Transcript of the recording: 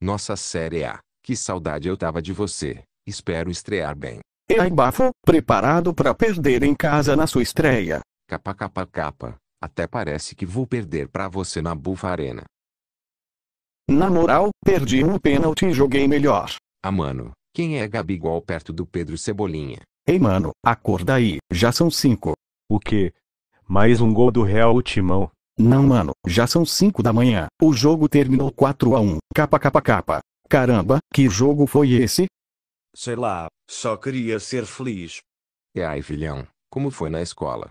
Nossa série A. Que saudade eu tava de você. Espero estrear bem. Ei bafo, preparado para perder em casa na sua estreia. Capa capa capa. Até parece que vou perder pra você na Bufa Arena. Na moral, perdi um pênalti e joguei melhor. Ah mano, quem é Gabigol perto do Pedro Cebolinha? Ei mano, acorda aí, já são cinco. O quê? Mais um gol do Real Timão. Não mano, já são 5 da manhã, o jogo terminou 4 a 1, capa capa capa. Caramba, que jogo foi esse? Sei lá, só queria ser feliz. E Ai filhão, como foi na escola?